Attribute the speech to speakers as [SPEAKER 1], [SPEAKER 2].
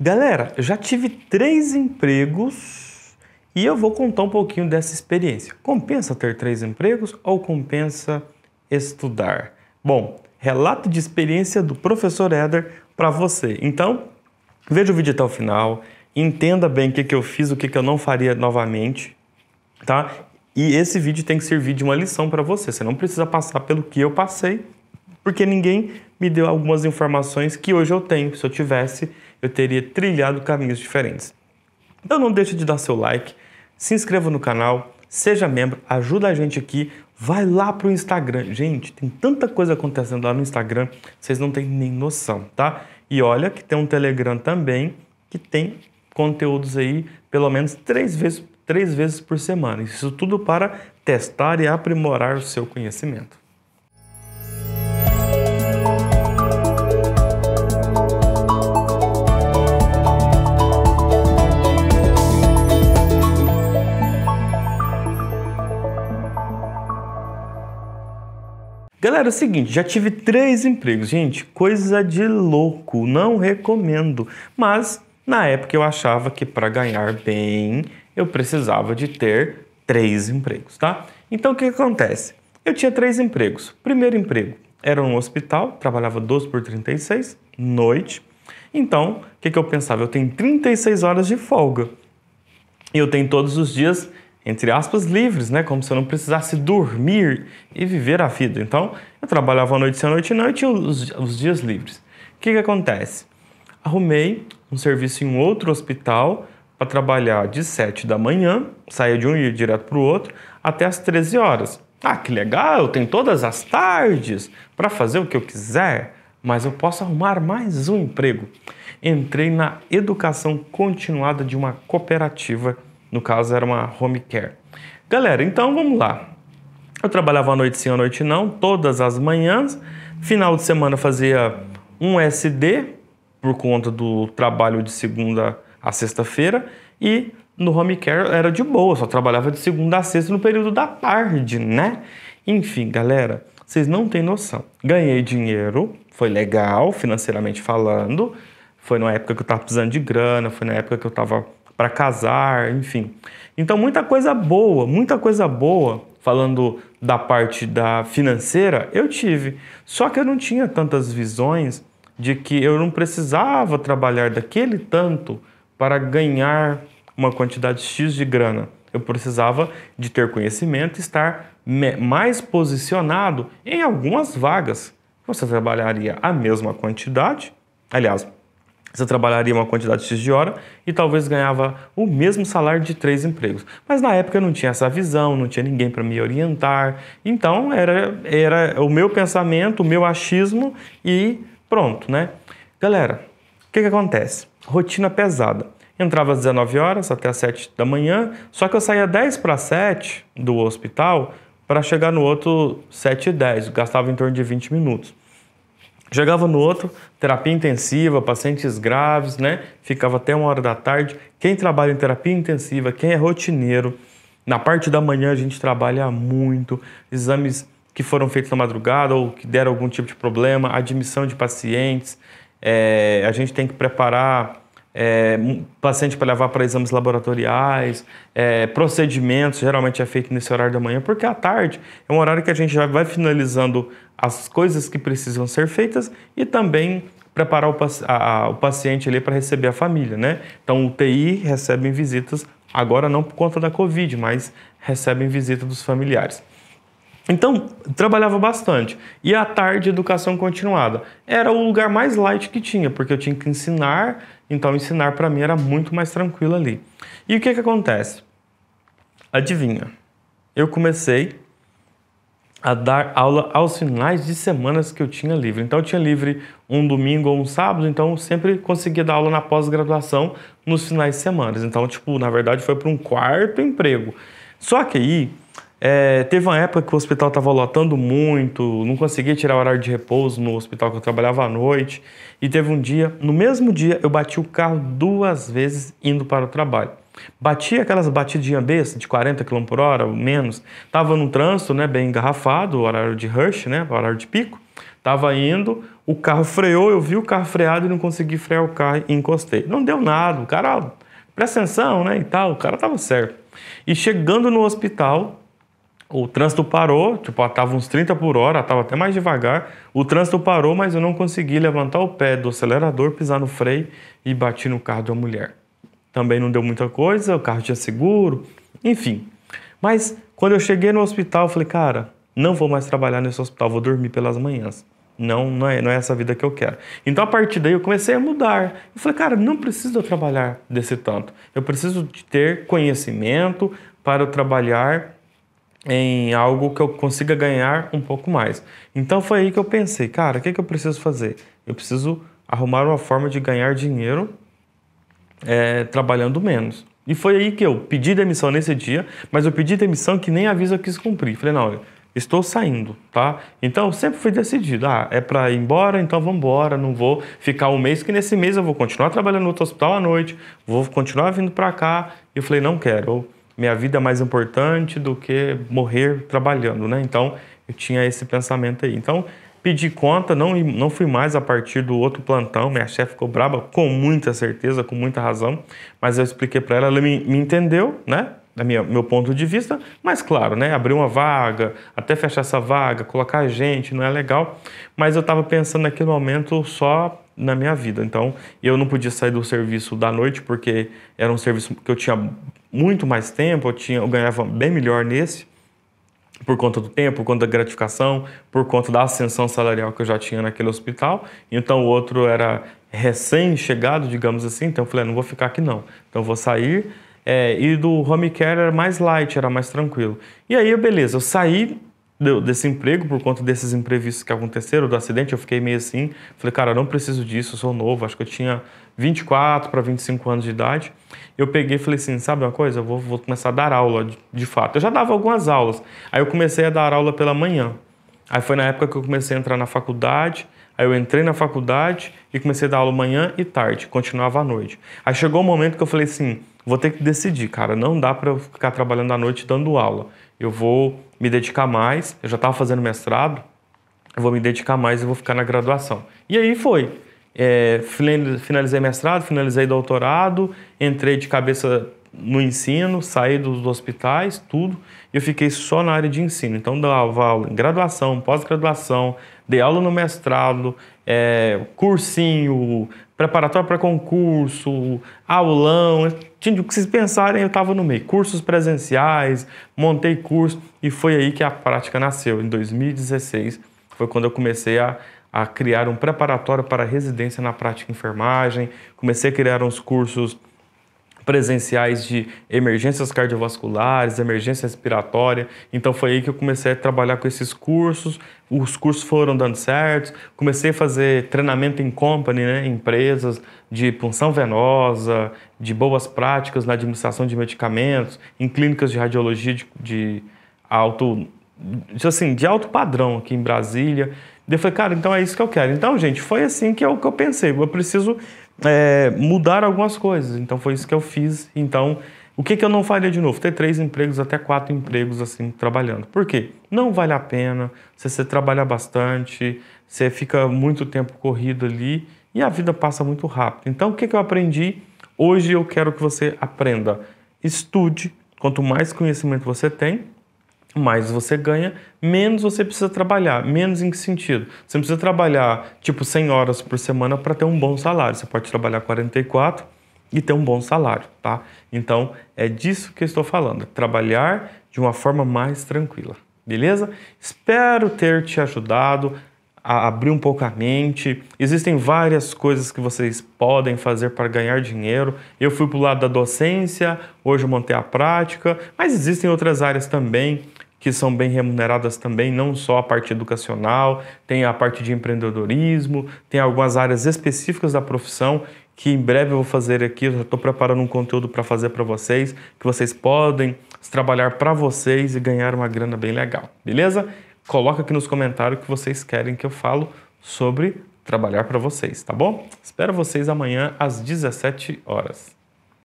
[SPEAKER 1] Galera, eu já tive três empregos e eu vou contar um pouquinho dessa experiência. Compensa ter três empregos ou compensa estudar? Bom, relato de experiência do professor Eder para você. Então, veja o vídeo até o final, entenda bem o que, que eu fiz, o que, que eu não faria novamente, tá? E esse vídeo tem que servir de uma lição para você. Você não precisa passar pelo que eu passei, porque ninguém me deu algumas informações que hoje eu tenho. Se eu tivesse, eu teria trilhado caminhos diferentes. Então não deixe de dar seu like, se inscreva no canal, seja membro, ajuda a gente aqui, vai lá pro Instagram. Gente, tem tanta coisa acontecendo lá no Instagram, vocês não têm nem noção, tá? E olha que tem um Telegram também que tem conteúdos aí pelo menos três vezes, três vezes por semana. Isso tudo para testar e aprimorar o seu conhecimento. Galera, é o seguinte, já tive três empregos, gente, coisa de louco, não recomendo. Mas na época eu achava que para ganhar bem eu precisava de ter três empregos, tá? Então o que acontece? Eu tinha três empregos. Primeiro emprego era um hospital, trabalhava 12 por 36, noite. Então, o que, que eu pensava? Eu tenho 36 horas de folga. Eu tenho todos os dias entre aspas, livres, né? Como se eu não precisasse dormir e viver a vida. Então, eu trabalhava a noite sem a noite não, e tinha os, os dias livres. O que, que acontece? Arrumei um serviço em outro hospital para trabalhar de 7 da manhã, saía de um e ia direto para o outro, até as 13 horas. Ah, que legal, eu tenho todas as tardes para fazer o que eu quiser, mas eu posso arrumar mais um emprego. Entrei na educação continuada de uma cooperativa no caso, era uma home care. Galera, então vamos lá. Eu trabalhava à noite sim, à noite não, todas as manhãs. Final de semana fazia um SD por conta do trabalho de segunda a sexta-feira e no home care era de boa, só trabalhava de segunda a sexta no período da tarde, né? Enfim, galera, vocês não têm noção. Ganhei dinheiro, foi legal financeiramente falando, foi na época que eu tava precisando de grana, foi na época que eu tava para casar, enfim. Então, muita coisa boa, muita coisa boa, falando da parte da financeira, eu tive. Só que eu não tinha tantas visões de que eu não precisava trabalhar daquele tanto para ganhar uma quantidade X de grana. Eu precisava de ter conhecimento, estar mais posicionado em algumas vagas. Você trabalharia a mesma quantidade, aliás, você trabalharia uma quantidade X de hora e talvez ganhava o mesmo salário de três empregos. Mas na época eu não tinha essa visão, não tinha ninguém para me orientar. Então era, era o meu pensamento, o meu achismo e pronto, né? Galera, o que, que acontece? Rotina pesada. Entrava às 19 horas até às 7 da manhã, só que eu saía 10 para 7 do hospital para chegar no outro 7 e 10. Gastava em torno de 20 minutos. Chegava no outro, terapia intensiva, pacientes graves, né? Ficava até uma hora da tarde. Quem trabalha em terapia intensiva, quem é rotineiro, na parte da manhã a gente trabalha muito, exames que foram feitos na madrugada ou que deram algum tipo de problema, admissão de pacientes. É, a gente tem que preparar é, paciente para levar para exames laboratoriais, é, procedimentos, geralmente é feito nesse horário da manhã, porque à tarde é um horário que a gente já vai finalizando as coisas que precisam ser feitas e também preparar o, paci a, o paciente ali para receber a família, né? Então, TI recebe visitas, agora não por conta da Covid, mas recebem visita dos familiares. Então, trabalhava bastante. E à tarde, educação continuada. Era o lugar mais light que tinha, porque eu tinha que ensinar então ensinar para mim era muito mais tranquilo ali. E o que que acontece? Adivinha? Eu comecei a dar aula aos finais de semanas que eu tinha livre. Então eu tinha livre um domingo ou um sábado, então eu sempre conseguia dar aula na pós-graduação nos finais de semana. Então, tipo, na verdade foi para um quarto emprego. Só que aí é, teve uma época que o hospital estava lotando muito, não conseguia tirar o horário de repouso no hospital que eu trabalhava à noite. E teve um dia, no mesmo dia, eu bati o carro duas vezes indo para o trabalho. Bati aquelas batidinhas besta de 40 km por hora, menos. Tava no trânsito, né, bem engarrafado, horário de rush, né, horário de pico. Tava indo, o carro freou, eu vi o carro freado e não consegui frear o carro e encostei. Não deu nada, o cara, presta atenção, né, e tal, o cara tava certo. E chegando no hospital, o trânsito parou, tipo, ela estava uns 30 por hora, estava até mais devagar. O trânsito parou, mas eu não consegui levantar o pé do acelerador, pisar no freio e bati no carro de uma mulher. Também não deu muita coisa, o carro tinha seguro, enfim. Mas quando eu cheguei no hospital, eu falei, cara, não vou mais trabalhar nesse hospital, vou dormir pelas manhãs. Não, não é, não é essa vida que eu quero. Então, a partir daí, eu comecei a mudar. Eu falei, cara, não preciso trabalhar desse tanto. Eu preciso de ter conhecimento para eu trabalhar em algo que eu consiga ganhar um pouco mais. Então foi aí que eu pensei, cara, o que, que eu preciso fazer? Eu preciso arrumar uma forma de ganhar dinheiro é, trabalhando menos. E foi aí que eu pedi demissão nesse dia, mas eu pedi demissão que nem aviso eu quis cumprir. Falei, não, olha, estou saindo, tá? Então eu sempre fui decidido, ah, é para ir embora, então vamos embora, não vou ficar um mês, que nesse mês eu vou continuar trabalhando no outro hospital à noite, vou continuar vindo para cá. E eu falei, não quero, eu minha vida é mais importante do que morrer trabalhando, né? Então, eu tinha esse pensamento aí. Então, pedi conta, não, não fui mais a partir do outro plantão. Minha chefe ficou braba, com muita certeza, com muita razão, mas eu expliquei para ela, ela me, me entendeu, né? Da minha, meu ponto de vista, mas claro, né? Abrir uma vaga, até fechar essa vaga, colocar gente, não é legal. Mas eu estava pensando naquele momento só na minha vida. Então, eu não podia sair do serviço da noite porque era um serviço que eu tinha muito mais tempo, eu, tinha, eu ganhava bem melhor nesse, por conta do tempo, por conta da gratificação, por conta da ascensão salarial que eu já tinha naquele hospital. Então o outro era recém-chegado, digamos assim, então eu falei, ah, não vou ficar aqui não, então eu vou sair. É, e do home care era mais light, era mais tranquilo. E aí, beleza, eu saí desse emprego por conta desses imprevistos que aconteceram, do acidente, eu fiquei meio assim, falei, cara, eu não preciso disso, eu sou novo, acho que eu tinha 24 para 25 anos de idade, eu peguei e falei assim, sabe uma coisa? Eu vou, vou começar a dar aula, de, de, fato. Eu já dava algumas aulas. Aí eu comecei a dar aula pela manhã. Aí foi na época que eu comecei a entrar na faculdade. Aí eu entrei na faculdade e comecei a dar aula manhã e tarde. Continuava à noite. Aí chegou o um momento que eu falei assim, vou ter que decidir, cara. Não dá para eu ficar trabalhando à noite dando aula. Eu vou me dedicar mais. Eu já estava fazendo mestrado. Eu vou me dedicar mais e vou ficar na graduação. E aí foi. É, finalizei mestrado, finalizei doutorado, entrei de cabeça no ensino, saí dos hospitais, tudo, e eu fiquei só na área de ensino. Então, dava aula em graduação, pós-graduação, dei aula no mestrado, é, cursinho, preparatório para concurso, aulão, tinha o que vocês pensarem, eu estava no meio. Cursos presenciais, montei curso, e foi aí que a prática nasceu, em 2016, foi quando eu comecei a a criar um preparatório para residência na prática de enfermagem, comecei a criar uns cursos presenciais de emergências cardiovasculares, emergência respiratória. Então foi aí que eu comecei a trabalhar com esses cursos. Os cursos foram dando certo. Comecei a fazer treinamento em company, né, empresas de punção venosa, de boas práticas na administração de medicamentos, em clínicas de radiologia de, de alto, assim, de alto padrão aqui em Brasília. Eu falei, cara, então é isso que eu quero. Então, gente, foi assim que é o que eu pensei. Eu preciso é, mudar algumas coisas. Então, foi isso que eu fiz. Então, o que, que eu não faria de novo? Ter três empregos, até quatro empregos, assim, trabalhando. Por quê? Não vale a pena. se você trabalha bastante, você fica muito tempo corrido ali e a vida passa muito rápido. Então, o que, que eu aprendi? Hoje eu quero que você aprenda. Estude. Quanto mais conhecimento você tem, mais você ganha, menos você precisa trabalhar. Menos em que sentido? Você não precisa trabalhar tipo 100 horas por semana para ter um bom salário. Você pode trabalhar 44 e ter um bom salário, tá? Então é disso que eu estou falando. Trabalhar de uma forma mais tranquila, beleza? Espero ter te ajudado a abrir um pouco a mente. Existem várias coisas que vocês podem fazer para ganhar dinheiro. Eu fui para o lado da docência, hoje eu montei a prática, mas existem outras áreas também que são bem remuneradas também, não só a parte educacional, tem a parte de empreendedorismo, tem algumas áreas específicas da profissão que em breve eu vou fazer aqui, eu já estou preparando um conteúdo para fazer para vocês, que vocês podem trabalhar para vocês e ganhar uma grana bem legal, beleza? Coloca aqui nos comentários o que vocês querem que eu falo sobre trabalhar para vocês, tá bom? Espero vocês amanhã às 17 horas.